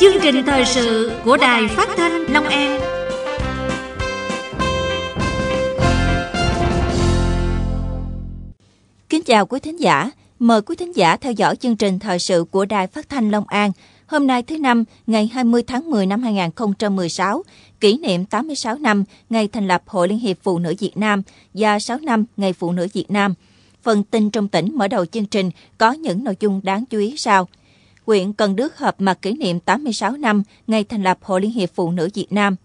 chương trình thời sự của đài phát thanh long an kính chào quý thính giả mời quý thính giả theo dõi chương trình thời sự của đài phát thanh long an hôm nay thứ năm ngày 20 tháng 10 năm 2016 kỷ niệm 86 năm ngày thành lập Hội Liên hiệp Phụ nữ Việt Nam và 6 năm ngày Phụ nữ Việt Nam. Phần tin trong tỉnh mở đầu chương trình có những nội dung đáng chú ý sau huyện Cần Đức họp mặt kỷ niệm 86 năm ngày thành lập Hội Liên hiệp Phụ nữ Việt Nam.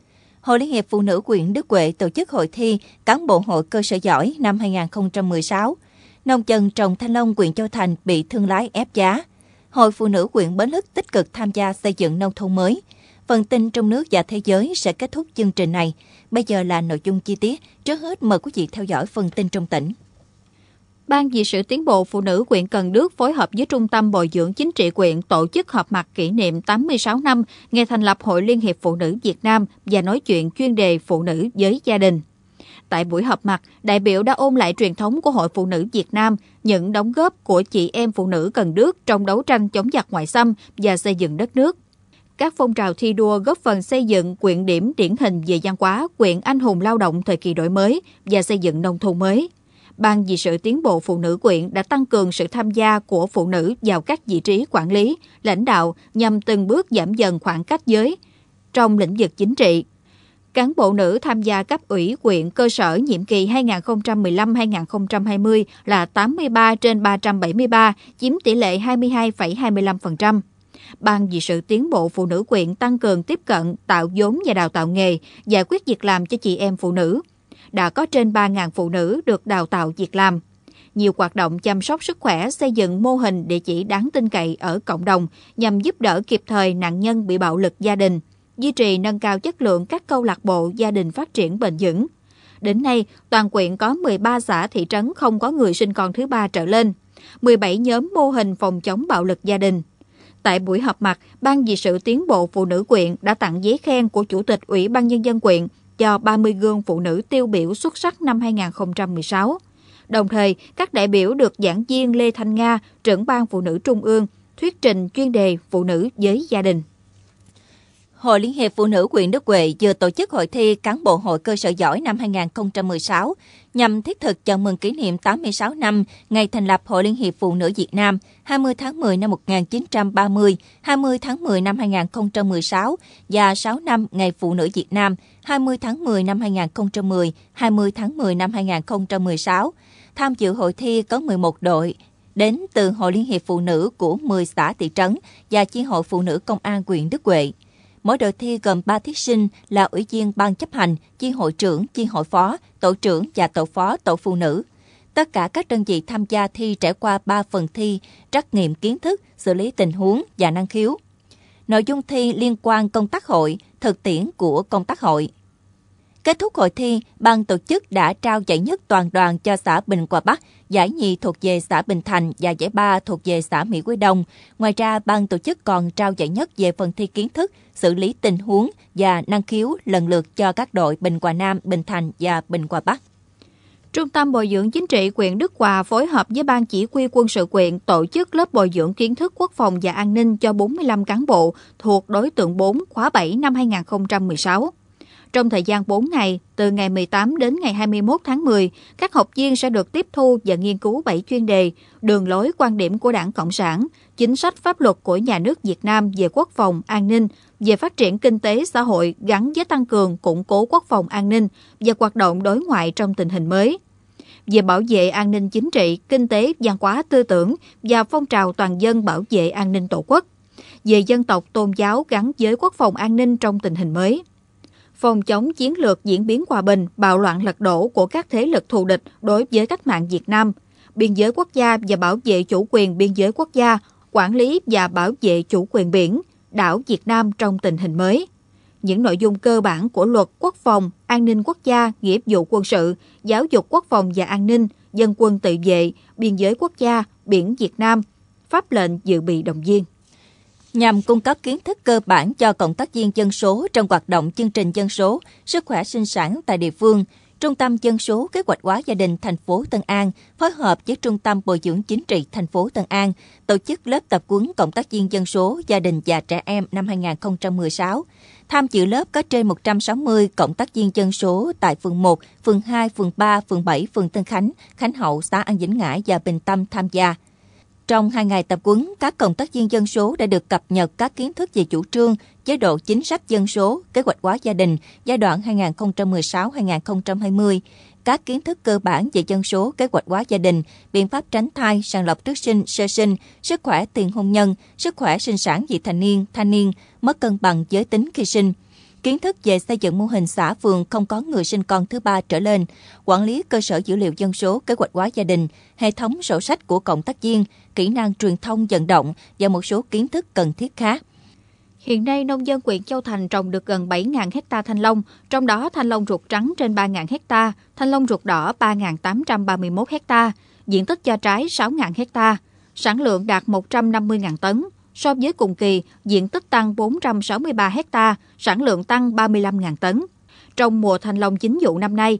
Hội Liên hiệp Phụ nữ huyện Đức Huệ tổ chức hội thi Cán bộ hội cơ sở giỏi năm 2016. Nông dân trồng thanh long huyện Châu Thành bị thương lái ép giá. Hội Phụ nữ huyện Bến Lức tích cực tham gia xây dựng nông thôn mới. Phần tin trong nước và thế giới sẽ kết thúc chương trình này. Bây giờ là nội dung chi tiết. Trước hết mời quý vị theo dõi phần tin trong tỉnh. Ban vì sự tiến bộ phụ nữ quyện Cần Đước phối hợp với Trung tâm Bồi dưỡng Chính trị quyện tổ chức họp mặt kỷ niệm 86 năm ngày thành lập Hội Liên hiệp Phụ nữ Việt Nam và nói chuyện chuyên đề phụ nữ với gia đình. Tại buổi họp mặt, đại biểu đã ôn lại truyền thống của Hội Phụ nữ Việt Nam, những đóng góp của chị em phụ nữ Cần Đước trong đấu tranh chống giặc ngoại xâm và xây dựng đất nước các phong trào thi đua góp phần xây dựng quyện điểm điển hình về văn hóa, quyện anh hùng lao động thời kỳ đổi mới và xây dựng nông thôn mới. Ban vì sự tiến bộ phụ nữ quyện đã tăng cường sự tham gia của phụ nữ vào các vị trí quản lý, lãnh đạo nhằm từng bước giảm dần khoảng cách giới trong lĩnh vực chính trị. Cán bộ nữ tham gia cấp ủy quyện cơ sở nhiệm kỳ 2015-2020 là 83 trên 373, chiếm tỷ lệ 22,25%. Ban vì sự tiến bộ phụ nữ quyện tăng cường tiếp cận, tạo vốn và đào tạo nghề, giải quyết việc làm cho chị em phụ nữ đã có trên 3.000 phụ nữ được đào tạo việc làm. Nhiều hoạt động chăm sóc sức khỏe xây dựng mô hình địa chỉ đáng tin cậy ở cộng đồng nhằm giúp đỡ kịp thời nạn nhân bị bạo lực gia đình, duy trì nâng cao chất lượng các câu lạc bộ gia đình phát triển bền vững. Đến nay, toàn quyện có 13 xã thị trấn không có người sinh con thứ ba trở lên, 17 nhóm mô hình phòng chống bạo lực gia đình. Tại buổi họp mặt, Ban Dị sự Tiến bộ Phụ nữ quyện đã tặng giấy khen của Chủ tịch Ủy ban Nhân dân quyện cho 30 gương phụ nữ tiêu biểu xuất sắc năm 2016. Đồng thời, các đại biểu được giảng viên Lê Thanh Nga, trưởng ban phụ nữ Trung ương, thuyết trình chuyên đề phụ nữ với gia đình. Hội Liên hiệp Phụ nữ huyện Đức Huệ vừa tổ chức hội thi cán bộ hội cơ sở giỏi năm 2016 nhằm thiết thực chào mừng kỷ niệm 86 năm ngày thành lập Hội Liên hiệp Phụ nữ Việt Nam 20 tháng 10 năm 1930, 20 tháng 10 năm 2016 và 6 năm Ngày Phụ nữ Việt Nam 20 tháng 10 năm 2010, 20 tháng 10 năm 2016. Tham dự hội thi có 11 đội, đến từ Hội Liên hiệp Phụ nữ của 10 xã thị trấn và chi hội Phụ nữ Công an huyện Đức Huệ. Mỗi đội thi gồm 3 thí sinh là ủy viên ban chấp hành, chi hội trưởng, chi hội phó, tổ trưởng và tổ phó tổ phụ nữ. Tất cả các đơn vị tham gia thi trải qua 3 phần thi, trắc nghiệm kiến thức, xử lý tình huống và năng khiếu. Nội dung thi liên quan công tác hội, thực tiễn của công tác hội. Kết thúc hội thi, ban tổ chức đã trao giải nhất toàn đoàn cho xã Bình Quả Bắc, giải nhì thuộc về xã Bình Thành và giải ba thuộc về xã Mỹ Quy Đông. Ngoài ra, ban tổ chức còn trao giải nhất về phần thi kiến thức, xử lý tình huống và năng khiếu lần lượt cho các đội Bình Quả Nam, Bình Thành và Bình Quả Bắc. Trung tâm Bồi dưỡng Chính trị quyện Đức Hòa phối hợp với Ban Chỉ huy quân sự quyện tổ chức lớp bồi dưỡng kiến thức quốc phòng và an ninh cho 45 cán bộ thuộc đối tượng 4 khóa 7 năm 2016. Trong thời gian 4 ngày, từ ngày 18 đến ngày 21 tháng 10, các học viên sẽ được tiếp thu và nghiên cứu 7 chuyên đề, đường lối quan điểm của Đảng Cộng sản, chính sách pháp luật của nhà nước Việt Nam về quốc phòng, an ninh, về phát triển kinh tế xã hội gắn với tăng cường củng cố quốc phòng an ninh và hoạt động đối ngoại trong tình hình mới về bảo vệ an ninh chính trị, kinh tế, văn hóa, tư tưởng và phong trào toàn dân bảo vệ an ninh tổ quốc, về dân tộc, tôn giáo gắn với quốc phòng an ninh trong tình hình mới phòng chống chiến lược diễn biến hòa bình, bạo loạn lật đổ của các thế lực thù địch đối với cách mạng Việt Nam, biên giới quốc gia và bảo vệ chủ quyền biên giới quốc gia, quản lý và bảo vệ chủ quyền biển, đảo Việt Nam trong tình hình mới. Những nội dung cơ bản của luật quốc phòng, an ninh quốc gia, nghĩa vụ quân sự, giáo dục quốc phòng và an ninh, dân quân tự vệ, biên giới quốc gia, biển Việt Nam, pháp lệnh dự bị đồng viên nhằm cung cấp kiến thức cơ bản cho cộng tác viên dân số trong hoạt động chương trình dân số, sức khỏe sinh sản tại địa phương. Trung tâm Dân số Kế hoạch hóa gia đình thành phố Tân An phối hợp với Trung tâm Bồi dưỡng Chính trị thành phố Tân An tổ chức lớp tập huấn Cộng tác viên dân số gia đình và trẻ em năm 2016. Tham dự lớp có trên 160 cộng tác viên dân số tại phường 1, phường 2, phường 3, phường 7, phường Tân Khánh, Khánh Hậu, xã An Vĩnh Ngãi và Bình Tâm tham gia. Trong hai ngày tập huấn, các cộng tác viên dân số đã được cập nhật các kiến thức về chủ trương, chế độ chính sách dân số, kế hoạch hóa gia đình giai đoạn 2016-2020, các kiến thức cơ bản về dân số, kế hoạch hóa gia đình, biện pháp tránh thai, sàng lọc trước sinh, sơ sinh, sức khỏe tiền hôn nhân, sức khỏe sinh sản vị thành niên, thanh niên, mất cân bằng giới tính khi sinh – kiến thức về xây dựng mô hình xã phường không có người sinh con thứ ba trở lên, quản lý cơ sở dữ liệu dân số, kế hoạch hóa gia đình, hệ thống sổ sách của cộng tác viên, kỹ năng truyền thông vận động và một số kiến thức cần thiết khác. Hiện nay, nông dân huyện Châu Thành trồng được gần 7.000 hecta thanh long, trong đó thanh long ruột trắng trên 3.000 hecta, thanh long ruột đỏ 3.831 hecta, diện tích cho trái 6.000 hecta, sản lượng đạt 150.000 tấn. So với cùng kỳ, diện tích tăng 463 hecta, sản lượng tăng 35.000 tấn. Trong mùa thanh long chính vụ năm nay,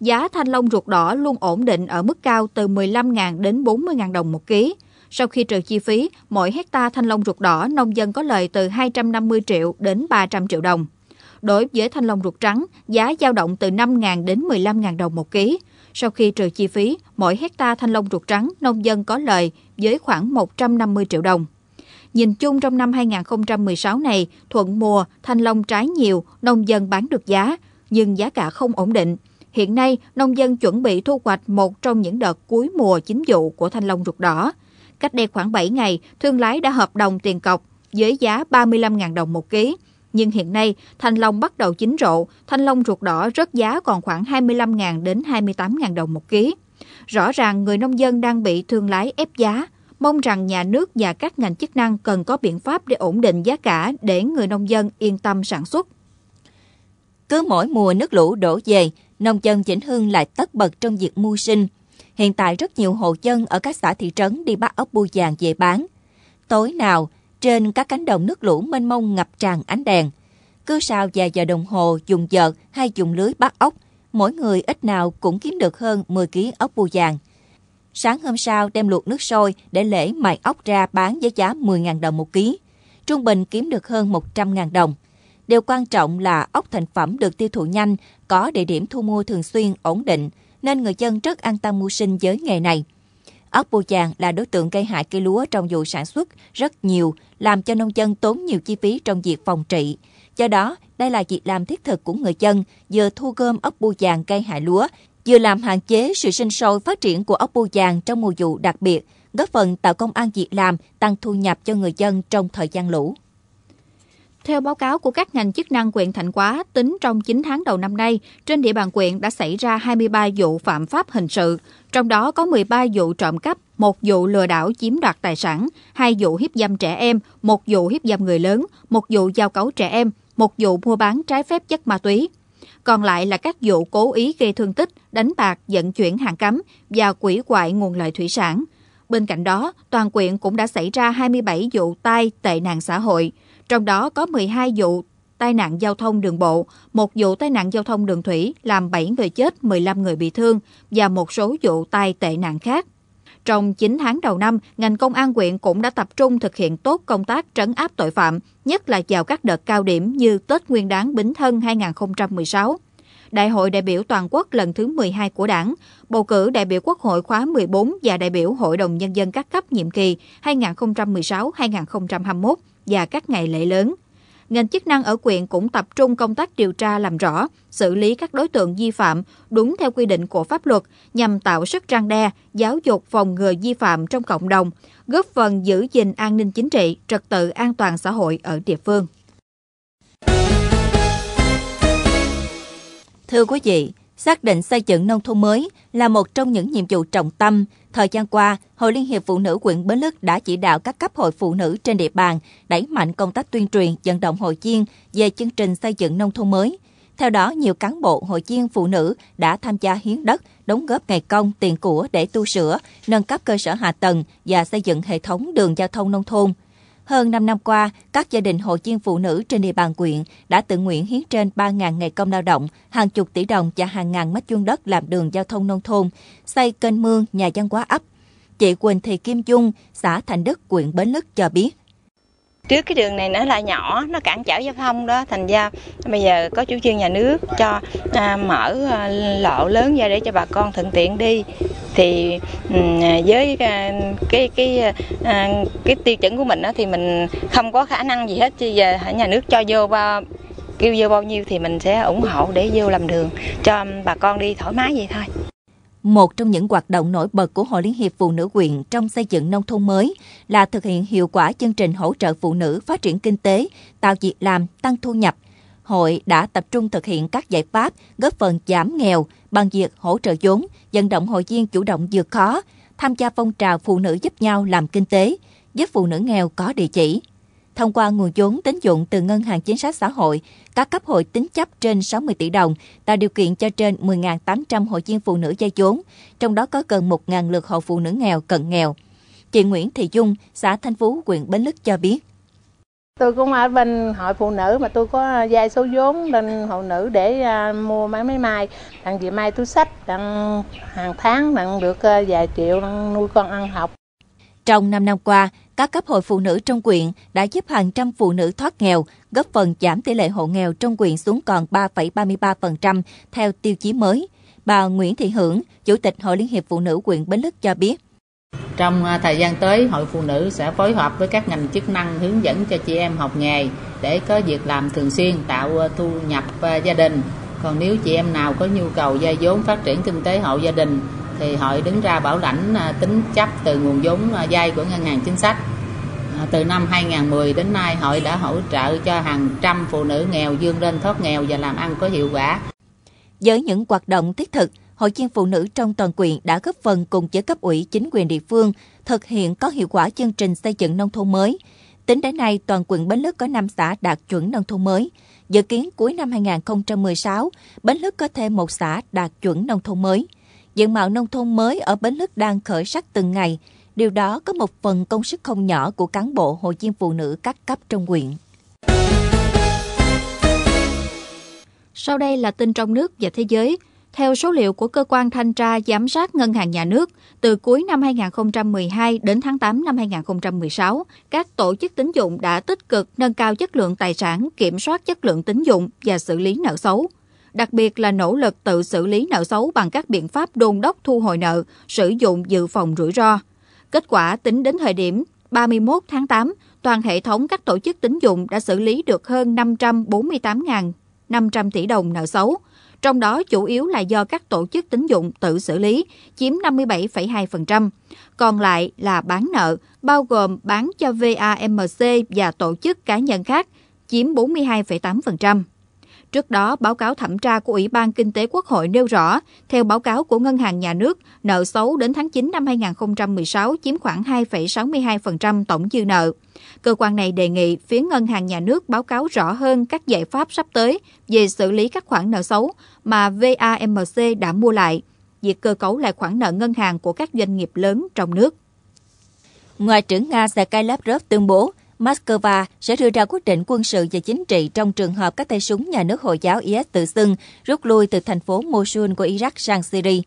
giá thanh long ruột đỏ luôn ổn định ở mức cao từ 15.000 đến 40.000 đồng một ký. Sau khi trừ chi phí, mỗi hecta thanh long ruột đỏ nông dân có lời từ 250 triệu đến 300 triệu đồng. Đối với thanh long ruột trắng, giá dao động từ 5.000 đến 15.000 đồng một ký. Sau khi trừ chi phí, mỗi hecta thanh long ruột trắng nông dân có lời với khoảng 150 triệu đồng. Nhìn chung trong năm 2016 này, thuận mùa, thanh long trái nhiều, nông dân bán được giá, nhưng giá cả không ổn định. Hiện nay, nông dân chuẩn bị thu hoạch một trong những đợt cuối mùa chính vụ của thanh long ruột đỏ. Cách đây khoảng 7 ngày, thương lái đã hợp đồng tiền cọc với giá 35.000 đồng một ký. Nhưng hiện nay, thanh long bắt đầu chín rộ, thanh long ruột đỏ rớt giá còn khoảng 25.000 đến 28.000 đồng một ký. Rõ ràng người nông dân đang bị thương lái ép giá, mong rằng nhà nước và các ngành chức năng cần có biện pháp để ổn định giá cả để người nông dân yên tâm sản xuất. Cứ mỗi mùa nước lũ đổ về, nông dân Vĩnh Hưng lại tất bật trong việc mưu sinh. Hiện tại rất nhiều hộ dân ở các xã thị trấn đi bắt ốc bu vàng về bán. Tối nào, trên các cánh đồng nước lũ mênh mông ngập tràn ánh đèn. Cứ sau vài giờ đồng hồ dùng vợt hay dùng lưới bắt ốc, mỗi người ít nào cũng kiếm được hơn 10 kg ốc bu vàng – Sáng hôm sau đem luộc nước sôi để lễ mài ốc ra bán với giá 10.000 đồng một ký. Trung bình kiếm được hơn 100.000 đồng. Điều quan trọng là ốc thành phẩm được tiêu thụ nhanh, có địa điểm thu mua thường xuyên, ổn định, nên người dân rất an tâm mưu sinh với nghề này. Ốc bù chàng là đối tượng gây hại cây lúa trong vụ sản xuất rất nhiều, làm cho nông dân tốn nhiều chi phí trong việc phòng trị. Do đó, đây là việc làm thiết thực của người dân, vừa thu gom ốc bù vàng gây hại lúa, vừa làm hạn chế sự sinh sôi phát triển của ốc bươu vàng trong mùa vụ đặc biệt, góp phần tạo công an việc làm, tăng thu nhập cho người dân trong thời gian lũ. Theo báo cáo của các ngành chức năng quyện Thạnh Quá, tính trong 9 tháng đầu năm nay, trên địa bàn quyện đã xảy ra 23 vụ phạm pháp hình sự, trong đó có 13 vụ trộm cắp, một vụ lừa đảo chiếm đoạt tài sản, hai vụ hiếp dâm trẻ em, một vụ hiếp dâm người lớn, một vụ giao cấu trẻ em, một vụ mua bán trái phép chất ma túy còn lại là các vụ cố ý gây thương tích, đánh bạc, vận chuyển hàng cấm và quỷ quại nguồn lợi thủy sản. Bên cạnh đó, toàn quyện cũng đã xảy ra 27 vụ tai tệ nạn xã hội, trong đó có 12 vụ tai nạn giao thông đường bộ, một vụ tai nạn giao thông đường thủy làm 7 người chết, 15 người bị thương và một số vụ tai tệ nạn khác. Trong 9 tháng đầu năm, ngành công an quyện cũng đã tập trung thực hiện tốt công tác trấn áp tội phạm, nhất là vào các đợt cao điểm như Tết Nguyên đán Bính Thân 2016. Đại hội đại biểu toàn quốc lần thứ 12 của Đảng, bầu cử đại biểu Quốc hội khóa 14 và đại biểu Hội đồng Nhân dân các cấp nhiệm kỳ 2016-2021 và các ngày lễ lớn ngành chức năng ở quyện cũng tập trung công tác điều tra làm rõ, xử lý các đối tượng vi phạm đúng theo quy định của pháp luật nhằm tạo sức răng đe, giáo dục phòng ngừa vi phạm trong cộng đồng, góp phần giữ gìn an ninh chính trị, trật tự an toàn xã hội ở địa phương. Thưa quý vị, xác định xây dựng nông thôn mới là một trong những nhiệm vụ trọng tâm. Thời gian qua, Hội Liên hiệp Phụ nữ quận Bến Lức đã chỉ đạo các cấp hội phụ nữ trên địa bàn đẩy mạnh công tác tuyên truyền, vận động hội viên về chương trình xây dựng nông thôn mới. Theo đó, nhiều cán bộ, hội viên phụ nữ đã tham gia hiến đất, đóng góp ngày công, tiền của để tu sửa, nâng cấp cơ sở hạ tầng và xây dựng hệ thống đường giao thông nông thôn – hơn 5 năm qua, các gia đình hội viên phụ nữ trên địa bàn quyện đã tự nguyện hiến trên 3.000 ngày công lao động, hàng chục tỷ đồng và hàng ngàn mét vuông đất làm đường giao thông nông thôn, xây kênh mương, nhà dân hóa ấp. Chị Quỳnh Thị Kim Dung, xã Thành Đức, quyện Bến Lức cho biết, trước cái đường này nó là nhỏ nó cản trở giao thông đó thành ra bây giờ có chủ trương nhà nước cho à, mở à, lộ lớn ra để cho bà con thuận tiện đi thì à, với à, cái cái cái, cái tiêu chuẩn của mình đó thì mình không có khả năng gì hết chứ giờ nhà nước cho vô bao kêu vô bao nhiêu thì mình sẽ ủng hộ để vô làm đường cho bà con đi thoải mái vậy thôi một trong những hoạt động nổi bật của Hội Liên hiệp Phụ nữ quyền trong xây dựng nông thôn mới là thực hiện hiệu quả chương trình hỗ trợ phụ nữ phát triển kinh tế, tạo việc làm, tăng thu nhập. Hội đã tập trung thực hiện các giải pháp góp phần giảm nghèo bằng việc hỗ trợ vốn, vận động hội viên chủ động vượt khó, tham gia phong trào phụ nữ giúp nhau làm kinh tế, giúp phụ nữ nghèo có địa chỉ, thông qua nguồn vốn tín dụng từ Ngân hàng Chính sách Xã hội, các cấp hội tính chấp trên 60 tỷ đồng, tạo điều kiện cho trên 10.800 hội viên phụ nữ vay vốn, trong đó có gần 1.000 lượt hộ phụ nữ nghèo cận nghèo. Chị Nguyễn Thị Dung, xã Thanh Phú, huyện Bến Lức cho biết. Tôi cũng ở bên hội phụ nữ mà tôi có vay số vốn bên phụ nữ để à, mua máy máy may. Đặng chị may túi sách, đặng hàng tháng đặng được à, vài triệu đặng nuôi con ăn học. Trong 5 năm qua, các cấp hội phụ nữ trong quyện đã giúp hàng trăm phụ nữ thoát nghèo, góp phần giảm tỷ lệ hộ nghèo trong quyện xuống còn 3,33% theo tiêu chí mới. Bà Nguyễn Thị Hưởng, Chủ tịch Hội Liên hiệp Phụ nữ quyện Bến Lức cho biết. Trong à, thời gian tới, Hội Phụ nữ sẽ phối hợp với các ngành chức năng hướng dẫn cho chị em học nghề để có việc làm thường xuyên, tạo à, thu nhập à, gia đình. Còn nếu chị em nào có nhu cầu gia vốn phát triển kinh tế hộ gia đình thì hội đứng ra bảo lãnh à, tính chấp từ nguồn vốn à, vay của ngân hàng chính sách à, từ năm 2010 đến nay hội đã hỗ trợ cho hàng trăm phụ nữ nghèo dương lên thoát nghèo và làm ăn có hiệu quả. Với những hoạt động thiết thực, Hội viên Phụ Nữ trong toàn quyện đã góp phần cùng với cấp ủy chính quyền địa phương thực hiện có hiệu quả chương trình xây dựng nông thôn mới. Tính đến nay, toàn quyện Bến Lức có 5 xã đạt chuẩn nông thôn mới. Dự kiến cuối năm 2016, Bến Lức có thêm một xã đạt chuẩn nông thôn mới. Diện mạo nông thôn mới ở Bến Lức đang khởi sắc từng ngày. Điều đó có một phần công sức không nhỏ của cán bộ hội viên phụ nữ các cấp trong quyện Sau đây là tin trong nước và thế giới. Theo số liệu của cơ quan thanh tra giám sát ngân hàng nhà nước, từ cuối năm 2012 đến tháng 8 năm 2016, các tổ chức tín dụng đã tích cực nâng cao chất lượng tài sản, kiểm soát chất lượng tín dụng và xử lý nợ xấu đặc biệt là nỗ lực tự xử lý nợ xấu bằng các biện pháp đôn đốc thu hồi nợ, sử dụng dự phòng rủi ro. Kết quả tính đến thời điểm 31 tháng 8, toàn hệ thống các tổ chức tín dụng đã xử lý được hơn 548.500 tỷ đồng nợ xấu, trong đó chủ yếu là do các tổ chức tín dụng tự xử lý, chiếm 57,2%, còn lại là bán nợ, bao gồm bán cho VAMC và tổ chức cá nhân khác, chiếm 42,8%. Trước đó, báo cáo thẩm tra của Ủy ban Kinh tế Quốc hội nêu rõ, theo báo cáo của Ngân hàng Nhà nước, nợ xấu đến tháng 9 năm 2016 chiếm khoảng 2,62% tổng dư nợ. Cơ quan này đề nghị phía Ngân hàng Nhà nước báo cáo rõ hơn các giải pháp sắp tới về xử lý các khoản nợ xấu mà VAMC đã mua lại, việc cơ cấu lại khoản nợ ngân hàng của các doanh nghiệp lớn trong nước. Ngoại trưởng Nga Sergei Lavrov tuyên bố Moscow sẽ đưa ra quyết định quân sự và chính trị trong trường hợp các tay súng nhà nước Hồi giáo IS tự xưng rút lui từ thành phố Mosul của Iraq sang Syria.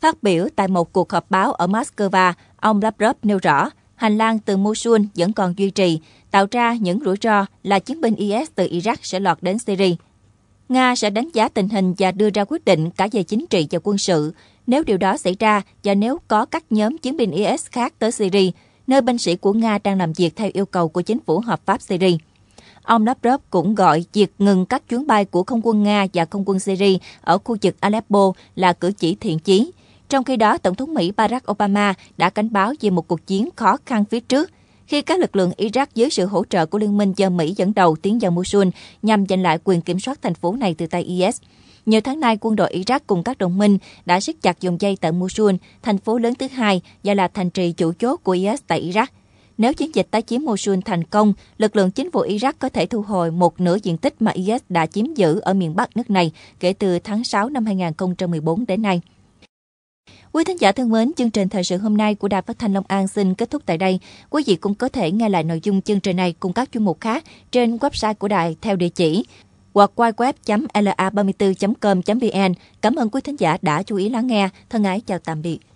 Phát biểu tại một cuộc họp báo ở Moscow, ông Lavrov nêu rõ hành lang từ Mosul vẫn còn duy trì, tạo ra những rủi ro là chiến binh IS từ Iraq sẽ lọt đến Syria. Nga sẽ đánh giá tình hình và đưa ra quyết định cả về chính trị và quân sự nếu điều đó xảy ra và nếu có các nhóm chiến binh IS khác tới Syria – nơi binh sĩ của Nga đang làm việc theo yêu cầu của chính phủ hợp pháp Syria. Ông Lavrov cũng gọi việc ngừng các chuyến bay của không quân Nga và không quân Syria ở khu vực Aleppo là cử chỉ thiện chí. Trong khi đó, Tổng thống Mỹ Barack Obama đã cảnh báo về một cuộc chiến khó khăn phía trước khi các lực lượng Iraq dưới sự hỗ trợ của liên minh do Mỹ dẫn đầu tiến vào Mosul nhằm giành lại quyền kiểm soát thành phố này từ tay IS. Nhiều tháng nay, quân đội Iraq cùng các đồng minh đã siết chặt dòng dây tận Mosul, thành phố lớn thứ hai và là thành trì chủ chốt của IS tại Iraq. Nếu chiến dịch tái chiếm Mosul thành công, lực lượng chính phủ Iraq có thể thu hồi một nửa diện tích mà IS đã chiếm giữ ở miền Bắc nước này kể từ tháng 6 năm 2014 đến nay. Quý thính giả thân mến, chương trình thời sự hôm nay của Đài Phát thanh Long An xin kết thúc tại đây. Quý vị cũng có thể nghe lại nội dung chương trình này cùng các chuyên mục khác trên website của đài theo địa chỉ hoặc qua web.la34.com.vn. Cảm ơn quý thính giả đã chú ý lắng nghe. Thân ái chào tạm biệt.